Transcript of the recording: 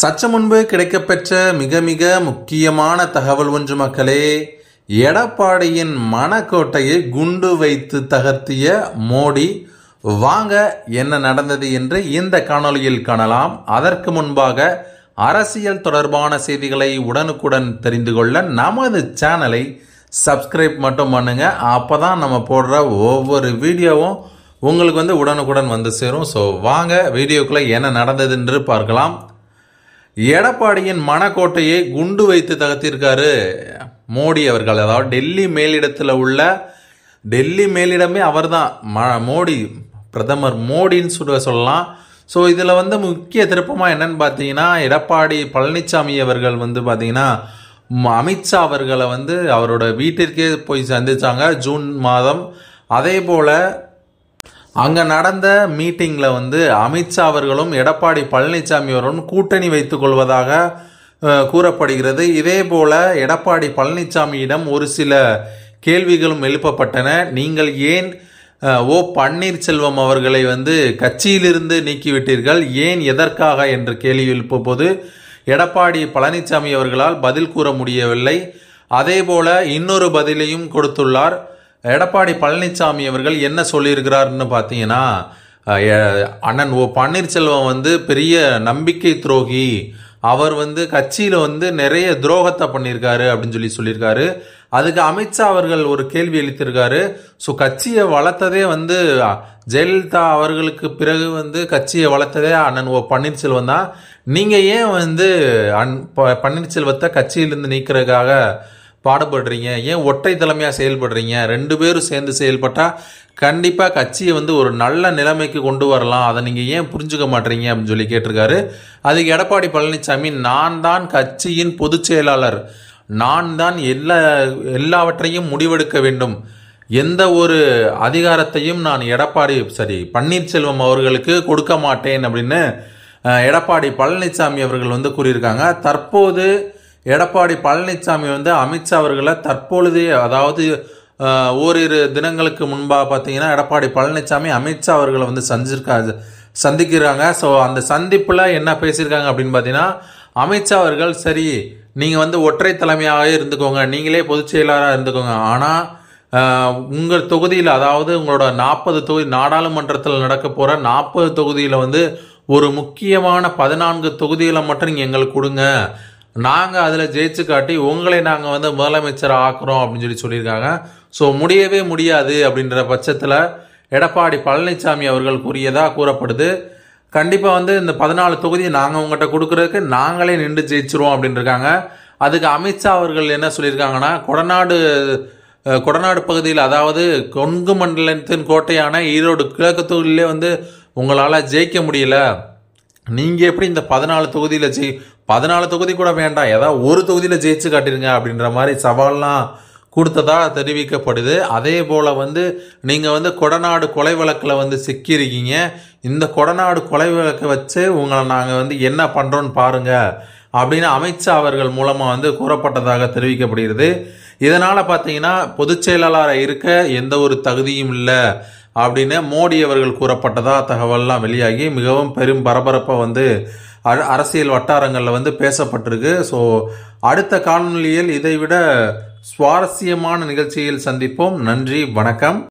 சற்று முன்பு கிடைக்கப்பெற்ற மிக மிக முக்கியமான தகவல் ஒன்று மக்களே எடப்பாடியின் மனக்கோட்டையை குண்டு வைத்து தகர்த்திய மோடி வாங்க என்ன நடந்தது என்று இந்த காணொலியில் காணலாம் அதற்கு முன்பாக அரசியல் தொடர்பான செய்திகளை உடனுக்குடன் தெரிந்து கொள்ள நமது சேனலை சப்ஸ்கிரைப் மட்டும் பண்ணுங்க அப்போ தான் நம்ம போடுற ஒவ்வொரு வீடியோவும் உங்களுக்கு வந்து உடனுக்குடன் வந்து சேரும் ஸோ வாங்க வீடியோக்குள்ளே என்ன நடந்தது என்று பார்க்கலாம் எடப்பாடியின் மனக்கோட்டையை குண்டு வைத்து தகர்த்திருக்காரு மோடி அவர்கள் அதாவது டெல்லி மேலிடத்தில் உள்ள டெல்லி மேலிடமே அவர் தான் ம மோடி பிரதமர் மோடின்னு சொல்ல சொல்லலாம் ஸோ இதில் வந்து முக்கிய திருப்பமாக என்னன்னு பார்த்தீங்கன்னா எடப்பாடி பழனிசாமி அவர்கள் வந்து பார்த்தீங்கன்னா அமித்ஷா அவர்களை வந்து அவரோட வீட்டிற்கே போய் சந்தித்தாங்க ஜூன் மாதம் அதே போல் அங்கே நடந்த மீட்டிங்கில் வந்து அமித்ஷா அவர்களும் எடப்பாடி பழனிசாமி அவர்களும் கூட்டணி வைத்துக் கொள்வதாக கூறப்படுகிறது இதே போல எடப்பாடி பழனிசாமியிடம் ஒரு சில கேள்விகளும் எழுப்பப்பட்டன நீங்கள் ஏன் ஓ பன்னீர்செல்வம் அவர்களை வந்து கட்சியிலிருந்து நீக்கிவிட்டீர்கள் ஏன் எதற்காக என்ற கேள்வி எழுப்பும்போது எடப்பாடி பழனிசாமி அவர்களால் பதில் கூற முடியவில்லை அதேபோல இன்னொரு பதிலையும் கொடுத்துள்ளார் எடப்பாடி பழனிசாமி அவர்கள் என்ன சொல்லியிருக்கிறாருன்னு பார்த்தீங்கன்னா அண்ணன் ஓ பன்னீர்செல்வம் வந்து பெரிய நம்பிக்கை துரோகி அவர் வந்து கட்சியில் வந்து நிறைய துரோகத்தை பண்ணியிருக்காரு அப்படின்னு சொல்லி சொல்லியிருக்காரு அதுக்கு அமித்ஷா அவர்கள் ஒரு கேள்வி எழுத்திருக்காரு ஸோ கட்சியை வளர்த்ததே வந்து ஜெயலலிதா அவர்களுக்கு பிறகு வந்து கட்சியை வளர்த்ததே அண்ணன் ஓ பன்னீர்செல்வம் தான் நீங்கள் ஏன் வந்து அன் ப பன்னீர்செல்வத்தை கட்சியிலிருந்து நீக்கிறதுக்காக பாடுபடுறீங்க ஏன் ஒற்றை தலைமையாக செயல்படுறீங்க ரெண்டு பேரும் சேர்ந்து செயல்பட்டால் கண்டிப்பாக கட்சியை வந்து ஒரு நல்ல நிலைமைக்கு கொண்டு வரலாம் அதை நீங்கள் ஏன் புரிஞ்சுக்க மாட்டீங்க அப்படின்னு சொல்லி கேட்டிருக்காரு அதுக்கு எடப்பாடி பழனிசாமி நான் தான் கட்சியின் பொதுச் செயலாளர் நான் தான் எல்லா எல்லாவற்றையும் முடிவெடுக்க வேண்டும் எந்த ஒரு அதிகாரத்தையும் நான் எடப்பாடி சரி பன்னீர்செல்வம் அவர்களுக்கு கொடுக்க மாட்டேன் அப்படின்னு எடப்பாடி பழனிசாமி அவர்கள் வந்து கூறியிருக்காங்க தற்போது எடப்பாடி பழனிசாமி வந்து அமித்ஷா அவர்களை தற்பொழுதே அதாவது ஓரிரு தினங்களுக்கு முன்பாக பார்த்தீங்கன்னா எடப்பாடி பழனிசாமி அமித்ஷா அவர்களை வந்து சந்திச்சிருக்காரு சந்திக்கிறாங்க ஸோ அந்த சந்திப்பில் என்ன பேசியிருக்காங்க அப்படின்னு பார்த்தீங்கன்னா அமித்ஷா அவர்கள் சரி நீங்கள் வந்து ஒற்றை தலைமையாகவே இருந்துக்கோங்க நீங்களே பொதுச் செயலாளராக இருந்துக்கோங்க ஆனால் உங்கள் தொகுதியில் அதாவது உங்களோட நாற்பது தொகுதி நாடாளுமன்றத்தில் நடக்க போகிற நாற்பது தொகுதியில் வந்து ஒரு முக்கியமான பதினான்கு தொகுதிகளை மட்டும் நீங்கள் எங்களுக்கு கொடுங்க நாங்கள் அதில் ஜெயிச்சு காட்டி உங்களை நாங்கள் வந்து முதலமைச்சர் ஆக்குறோம் அப்படின்னு சொல்லி சொல்லியிருக்காங்க ஸோ முடியவே முடியாது அப்படின்ற பட்சத்தில் எடப்பாடி பழனிசாமி அவர்கள் கூறியதாக கூறப்படுது கண்டிப்பாக வந்து இந்த பதினாலு தொகுதியை நாங்கள் உங்கள்கிட்ட கொடுக்குறதுக்கு நாங்களே நின்று ஜெயிச்சிருவோம் அப்படின்ருக்காங்க அதுக்கு அமித்ஷா அவர்கள் என்ன சொல்லியிருக்காங்கன்னா கொடநாடு கொடநாடு பகுதியில் அதாவது கொங்கு மண்டலத்தின் கோட்டையான ஈரோடு கிழக்கு தொகுதியிலே வந்து உங்களால் ஜெயிக்க முடியல நீங்கள் எப்படி இந்த பதினாலு தொகுதியில் ஜெய் பதினாலு தொகுதி கூட வேண்டாம் ஏதாவது ஒரு தொகுதியில் ஜெயிச்சு காட்டிருங்க அப்படின்ற மாதிரி சவால்லாம் கொடுத்ததாக தெரிவிக்கப்படுது அதே போல் வந்து நீங்கள் வந்து கொடநாடு கொலை வழக்கில் வந்து சிக்கியிருக்கீங்க இந்த கொடநாடு கொலை வழக்கை வச்சு உங்களை நாங்கள் வந்து என்ன பண்ணுறோன்னு பாருங்கள் அப்படின்னு அமைச்சர் அவர்கள் மூலமாக வந்து கூறப்பட்டதாக தெரிவிக்கப்படுகிறது இதனால் பார்த்தீங்கன்னா பொதுச் செயலாளராக இருக்க எந்த ஒரு தகுதியும் இல்லை அப்படின்னு மோடி அவர்கள் கூறப்பட்டதாக தகவல்லாம் வெளியாகி மிகவும் பெரும் பரபரப்பை வந்து அரசியல் வட்டாரங்களில் வந்து பேசப்பட்டிருக்கு ஸோ அடுத்த காலநிலையில் இதைவிட சுவாரஸ்யமான நிகழ்ச்சியில் சந்திப்போம் நன்றி வணக்கம்